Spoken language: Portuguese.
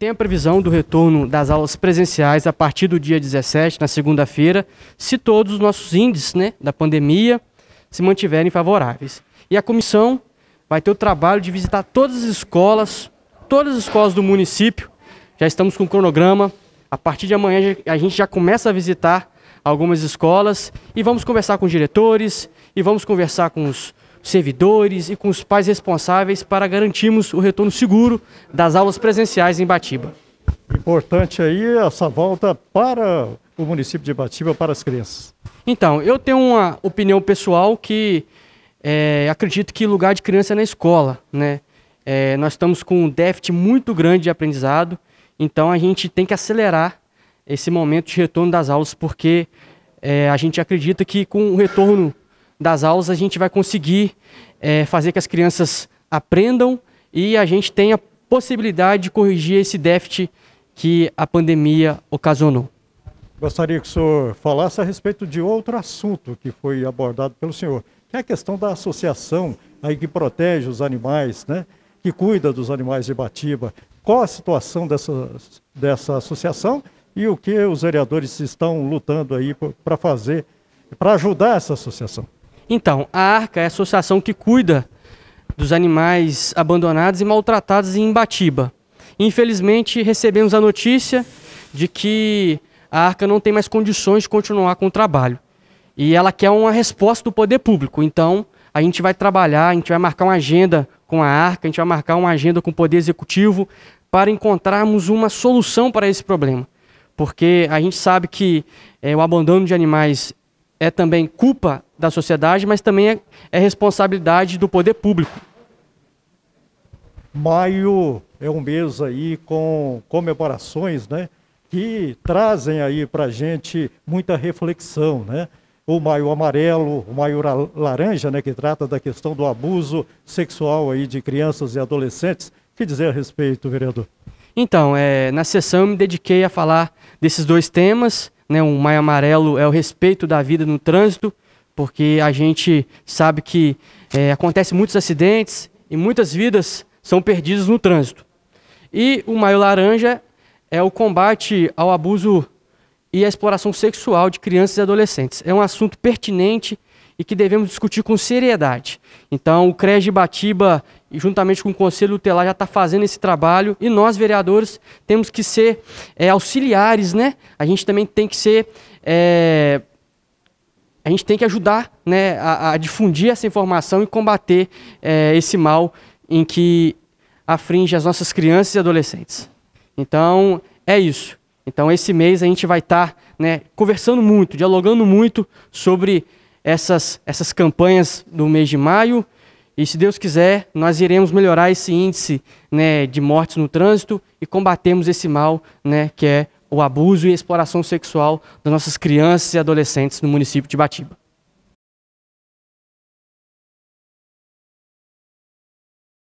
Tem a previsão do retorno das aulas presenciais a partir do dia 17, na segunda-feira, se todos os nossos índices né, da pandemia se mantiverem favoráveis. E a comissão vai ter o trabalho de visitar todas as escolas, todas as escolas do município. Já estamos com o cronograma. A partir de amanhã a gente já começa a visitar algumas escolas e vamos conversar com os diretores e vamos conversar com os servidores e com os pais responsáveis para garantirmos o retorno seguro das aulas presenciais em Batiba. Importante aí essa volta para o município de Batiba para as crianças. Então, eu tenho uma opinião pessoal que é, acredito que lugar de criança é na escola, né? É, nós estamos com um déficit muito grande de aprendizado, então a gente tem que acelerar esse momento de retorno das aulas, porque é, a gente acredita que com o retorno das aulas, a gente vai conseguir é, fazer que as crianças aprendam e a gente tenha possibilidade de corrigir esse déficit que a pandemia ocasionou. Gostaria que o senhor falasse a respeito de outro assunto que foi abordado pelo senhor, que é a questão da associação aí que protege os animais, né? que cuida dos animais de Batiba. Qual a situação dessa, dessa associação e o que os vereadores estão lutando aí para fazer, para ajudar essa associação? Então, a ARCA é a associação que cuida dos animais abandonados e maltratados em Imbatiba. Infelizmente, recebemos a notícia de que a ARCA não tem mais condições de continuar com o trabalho. E ela quer uma resposta do poder público. Então, a gente vai trabalhar, a gente vai marcar uma agenda com a ARCA, a gente vai marcar uma agenda com o Poder Executivo para encontrarmos uma solução para esse problema. Porque a gente sabe que é, o abandono de animais é também culpa da sociedade, mas também é, é responsabilidade do poder público. Maio é um mês aí com comemorações, né? Que trazem aí para gente muita reflexão, né? O maio amarelo, o maio laranja, né? Que trata da questão do abuso sexual aí de crianças e adolescentes. O que dizer a respeito, vereador? Então, é, na sessão eu me dediquei a falar desses dois temas né, um maio amarelo é o respeito da vida no trânsito, porque a gente sabe que é, acontece muitos acidentes e muitas vidas são perdidas no trânsito. E o maio laranja é o combate ao abuso e à exploração sexual de crianças e adolescentes. É um assunto pertinente e que devemos discutir com seriedade. Então, o CREG Batiba, juntamente com o Conselho Tutelar, já está fazendo esse trabalho e nós, vereadores, temos que ser é, auxiliares, né? A gente também tem que ser. É, a gente tem que ajudar né, a, a difundir essa informação e combater é, esse mal em que afringe as nossas crianças e adolescentes. Então, é isso. Então, esse mês a gente vai estar tá, né, conversando muito, dialogando muito sobre essas, essas campanhas do mês de maio. E se Deus quiser, nós iremos melhorar esse índice né, de mortes no trânsito e combatermos esse mal né, que é o abuso e a exploração sexual das nossas crianças e adolescentes no município de Batiba.